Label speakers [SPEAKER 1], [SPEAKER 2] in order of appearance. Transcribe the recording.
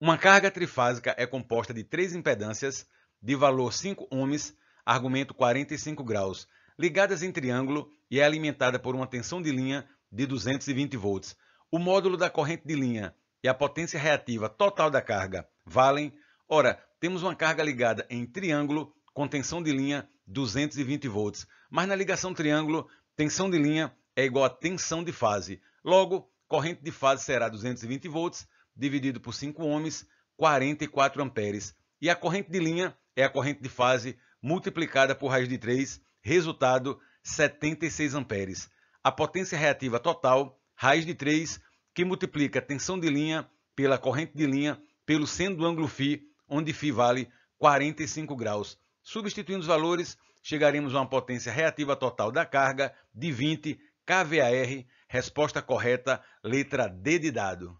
[SPEAKER 1] Uma carga trifásica é composta de três impedâncias de valor 5 ohms, argumento 45 graus, ligadas em triângulo e é alimentada por uma tensão de linha de 220 volts. O módulo da corrente de linha e a potência reativa total da carga valem. Ora, temos uma carga ligada em triângulo com tensão de linha 220 volts, mas na ligação triângulo, tensão de linha é igual a tensão de fase. Logo, corrente de fase será 220 volts dividido por 5 ohms, 44 amperes. E a corrente de linha é a corrente de fase multiplicada por raiz de 3, resultado 76 amperes. A potência reativa total, raiz de 3, que multiplica a tensão de linha pela corrente de linha pelo seno do ângulo φ, onde φ vale 45 graus. Substituindo os valores, chegaremos a uma potência reativa total da carga de 20 kVAR. Resposta correta, letra D de dado.